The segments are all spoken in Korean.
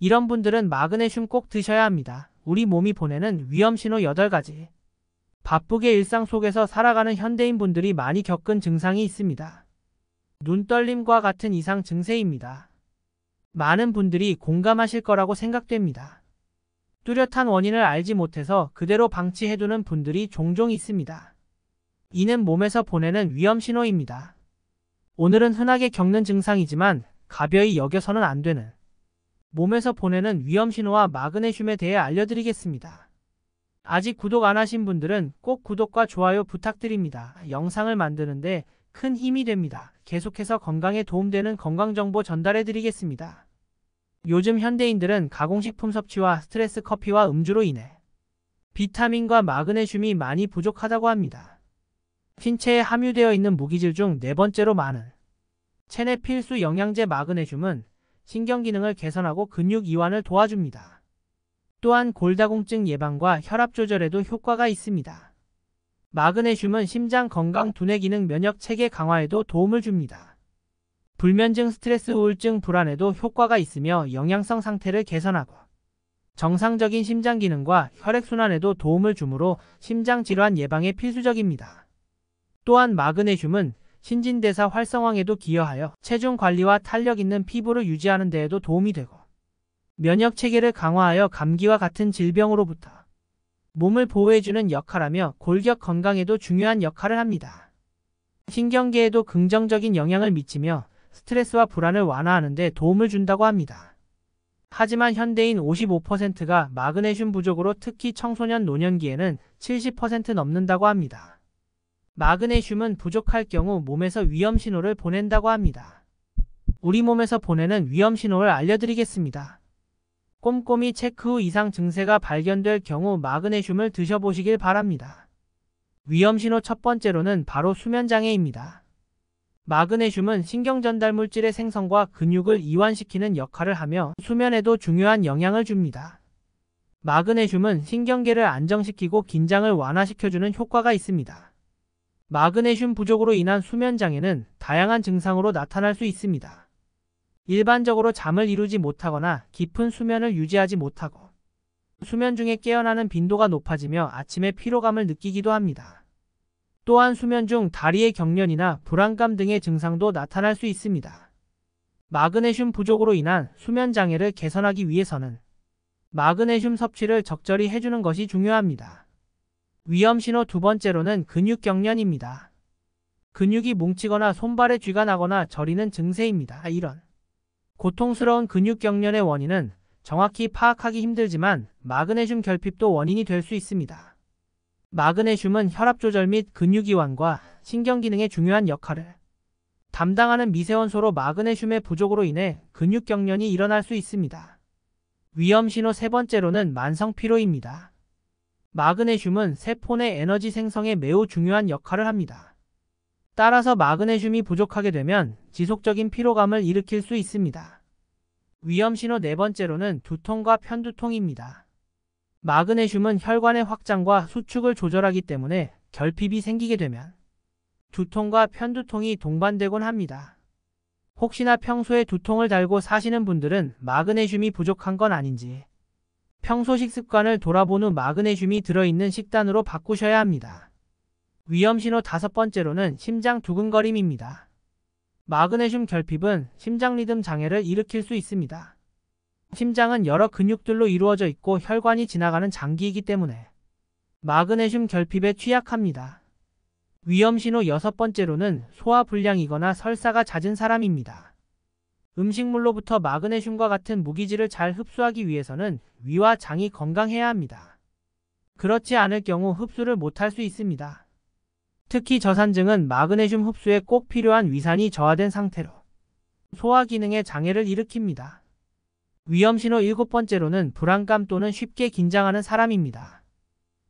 이런 분들은 마그네슘 꼭 드셔야 합니다. 우리 몸이 보내는 위험신호 8가지 바쁘게 일상 속에서 살아가는 현대인분들이 많이 겪은 증상이 있습니다. 눈떨림과 같은 이상 증세입니다. 많은 분들이 공감하실 거라고 생각됩니다. 뚜렷한 원인을 알지 못해서 그대로 방치해두는 분들이 종종 있습니다. 이는 몸에서 보내는 위험 신호입니다. 오늘은 흔하게 겪는 증상이지만 가벼이 여겨서는 안 되는 몸에서 보내는 위험 신호와 마그네슘에 대해 알려드리겠습니다. 아직 구독 안 하신 분들은 꼭 구독과 좋아요 부탁드립니다. 영상을 만드는데 큰 힘이 됩니다. 계속해서 건강에 도움되는 건강정보 전달해드리겠습니다. 요즘 현대인들은 가공식품 섭취와 스트레스 커피와 음주로 인해 비타민과 마그네슘이 많이 부족하다고 합니다. 신체에 함유되어 있는 무기질 중 네 번째로 많은 체내 필수 영양제 마그네슘은 신경 기능을 개선하고 근육 이완을 도와줍니다. 또한 골다공증 예방과 혈압 조절에도 효과가 있습니다. 마그네슘은 심장 건강, 두뇌 기능, 면역 체계 강화에도 도움을 줍니다. 불면증, 스트레스, 우울증, 불안에도 효과가 있으며 영양성 상태를 개선하고 정상적인 심장 기능과 혈액순환에도 도움을 주므로 심장 질환 예방에 필수적입니다. 또한 마그네슘은 신진대사 활성화에도 기여하여 체중 관리와 탄력 있는 피부를 유지하는 데에도 도움이 되고 면역 체계를 강화하여 감기와 같은 질병으로부터 몸을 보호해주는 역할하며 골격 건강에도 중요한 역할을 합니다. 신경계에도 긍정적인 영향을 미치며 스트레스와 불안을 완화하는 데 도움을 준다고 합니다. 하지만 현대인 55%가 마그네슘 부족으로 특히 청소년 노년기에는 70% 넘는다고 합니다. 마그네슘은 부족할 경우 몸에서 위험 신호를 보낸다고 합니다. 우리 몸에서 보내는 위험 신호를 알려드리겠습니다. 꼼꼼히 체크 후 이상 증세가 발견될 경우 마그네슘을 드셔보시길 바랍니다. 위험 신호 첫 번째로는 바로 수면장애입니다. 마그네슘은 신경전달 물질의 생성과 근육을 이완시키는 역할을 하며 수면에도 중요한 영향을 줍니다. 마그네슘은 신경계를 안정시키고 긴장을 완화시켜주는 효과가 있습니다. 마그네슘 부족으로 인한 수면장애는 다양한 증상으로 나타날 수 있습니다. 일반적으로 잠을 이루지 못하거나 깊은 수면을 유지하지 못하고 수면 중에 깨어나는 빈도가 높아지며 아침에 피로감을 느끼기도 합니다. 또한 수면 중 다리의 경련이나 불안감 등의 증상도 나타날 수 있습니다. 마그네슘 부족으로 인한 수면 장애를 개선하기 위해서는 마그네슘 섭취를 적절히 해주는 것이 중요합니다. 위험신호 두 번째로는 근육경련입니다. 근육이 뭉치거나 손발에 쥐가 나거나 저리는 증세입니다. 이런 고통스러운 근육경련의 원인은 정확히 파악하기 힘들지만 마그네슘 결핍도 원인이 될 수 있습니다. 마그네슘은 혈압조절 및 근육이완과 신경기능에 중요한 역할을 담당하는 미세원소로 마그네슘의 부족으로 인해 근육경련이 일어날 수 있습니다. 위험신호 세 번째로는 만성피로입니다. 마그네슘은 세포내 에너지 생성에 매우 중요한 역할을 합니다. 따라서 마그네슘이 부족하게 되면 지속적인 피로감을 일으킬 수 있습니다. 위험신호 네 번째로는 두통과 편두통입니다. 마그네슘은 혈관의 확장과 수축을 조절하기 때문에 결핍이 생기게 되면 두통과 편두통이 동반되곤 합니다. 혹시나 평소에 두통을 달고 사시는 분들은 마그네슘이 부족한 건 아닌지 평소 식습관을 돌아본 후 마그네슘이 들어있는 식단으로 바꾸셔야 합니다. 위험신호 다섯 번째로는 심장 두근거림입니다. 마그네슘 결핍은 심장 리듬 장애를 일으킬 수 있습니다. 심장은 여러 근육들로 이루어져 있고 혈관이 지나가는 장기이기 때문에 마그네슘 결핍에 취약합니다. 위험신호 여섯 번째로는 소화불량이거나 설사가 잦은 사람입니다. 음식물로부터 마그네슘과 같은 무기질을 잘 흡수하기 위해서는 위와 장이 건강해야 합니다. 그렇지 않을 경우 흡수를 못할 수 있습니다. 특히 저산증은 마그네슘 흡수에 꼭 필요한 위산이 저하된 상태로 소화 기능에 장애를 일으킵니다. 위험 신호 일곱 번째로는 불안감 또는 쉽게 긴장하는 사람입니다.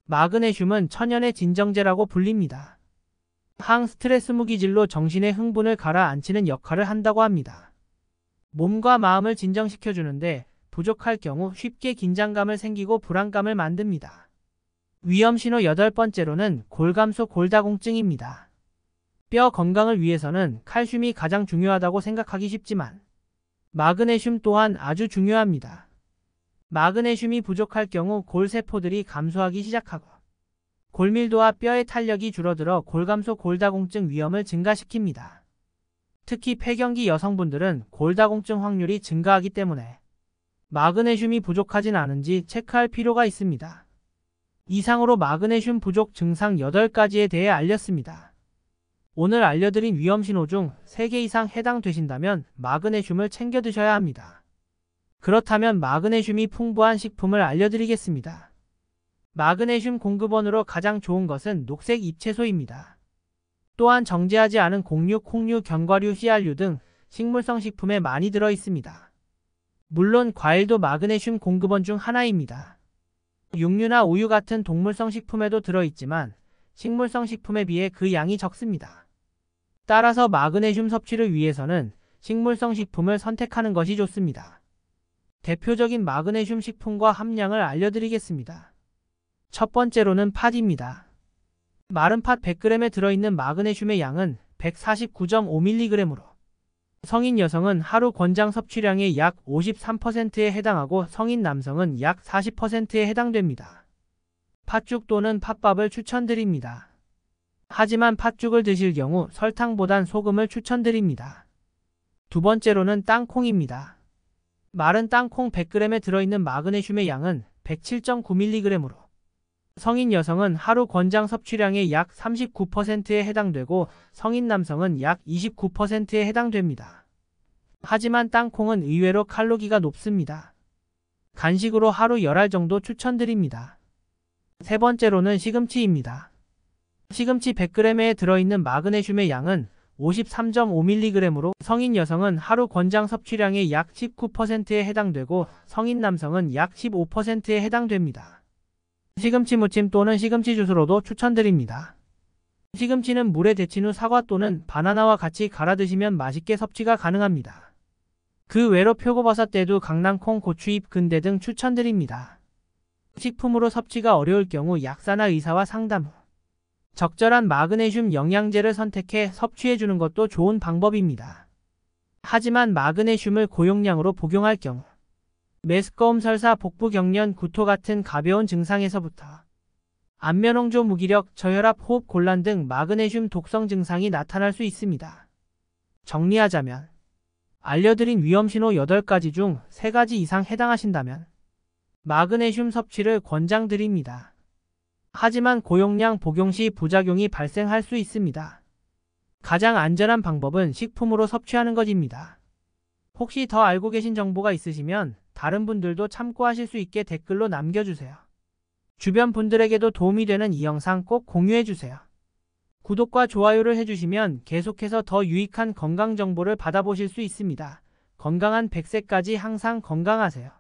마그네슘은 천연의 진정제라고 불립니다. 항 스트레스 무기질로 정신의 흥분을 가라앉히는 역할을 한다고 합니다. 몸과 마음을 진정시켜주는데 부족할 경우 쉽게 긴장감을 생기고 불안감을 만듭니다. 위험신호 여덟 번째로는 골감소 골다공증입니다. 뼈 건강을 위해서는 칼슘이 가장 중요하다고 생각하기 쉽지만 마그네슘 또한 아주 중요합니다. 마그네슘이 부족할 경우 골세포들이 감소하기 시작하고 골밀도와 뼈의 탄력이 줄어들어 골감소 골다공증 위험을 증가시킵니다. 특히 폐경기 여성분들은 골다공증 확률이 증가하기 때문에 마그네슘이 부족하진 않은지 체크할 필요가 있습니다. 이상으로 마그네슘 부족 증상 8가지에 대해 알렸습니다. 오늘 알려드린 위험신호 중 3개 이상 해당되신다면 마그네슘을 챙겨 드셔야 합니다. 그렇다면 마그네슘이 풍부한 식품을 알려드리겠습니다. 마그네슘 공급원으로 가장 좋은 것은 녹색 잎채소입니다. 또한 정제하지 않은 곡류, 콩류, 견과류, 희알류등 식물성 식품에 많이 들어있습니다. 물론 과일도 마그네슘 공급원 중 하나입니다. 육류나 우유 같은 동물성 식품에도 들어있지만 식물성 식품에 비해 그 양이 적습니다. 따라서 마그네슘 섭취를 위해서는 식물성 식품을 선택하는 것이 좋습니다. 대표적인 마그네슘 식품과 함량을 알려드리겠습니다. 첫 번째로는 팥입니다. 마른 팥 100g에 들어있는 마그네슘의 양은 149.5mg으로 성인 여성은 하루 권장 섭취량의 약 53%에 해당하고 성인 남성은 약 40%에 해당됩니다. 팥죽 또는 팥밥을 추천드립니다. 하지만 팥죽을 드실 경우 설탕보단 소금을 추천드립니다. 두 번째로는 땅콩입니다. 마른 땅콩 100g에 들어있는 마그네슘의 양은 107.9mg으로 성인 여성은 하루 권장 섭취량의 약 39%에 해당되고 성인 남성은 약 29%에 해당됩니다. 하지만 땅콩은 의외로 칼로기가 높습니다. 간식으로 하루 10알 정도 추천드립니다. 세 번째로는 시금치입니다. 시금치 100g에 들어있는 마그네슘의 양은 53.5mg으로 성인 여성은 하루 권장 섭취량의 약 19%에 해당되고 성인 남성은 약 15%에 해당됩니다. 시금치 무침 또는 시금치 주스로도 추천드립니다. 시금치는 물에 데친 후 사과 또는 바나나와 같이 갈아 드시면 맛있게 섭취가 가능합니다. 그 외로 표고버섯 대도 강낭콩 고추잎 근대 등 추천드립니다. 식품으로 섭취가 어려울 경우 약사나 의사와 상담 후 적절한 마그네슘 영양제를 선택해 섭취해주는 것도 좋은 방법입니다. 하지만 마그네슘을 고용량으로 복용할 경우 메스꺼움 설사 복부 경련 구토 같은 가벼운 증상에서부터 안면홍조 무기력, 저혈압, 호흡 곤란 등 마그네슘 독성 증상이 나타날 수 있습니다. 정리하자면 알려드린 위험신호 8가지 중 3가지 이상 해당하신다면 마그네슘 섭취를 권장드립니다. 하지만 고용량 복용 시 부작용이 발생할 수 있습니다. 가장 안전한 방법은 식품으로 섭취하는 것입니다. 혹시 더 알고 계신 정보가 있으시면 다른 분들도 참고하실 수 있게 댓글로 남겨주세요. 주변 분들에게도 도움이 되는 이 영상 꼭 공유해주세요. 구독과 좋아요를 해주시면 계속해서 더 유익한 건강 정보를 받아보실 수 있습니다. 건강한 1 0 0세까지 항상 건강하세요.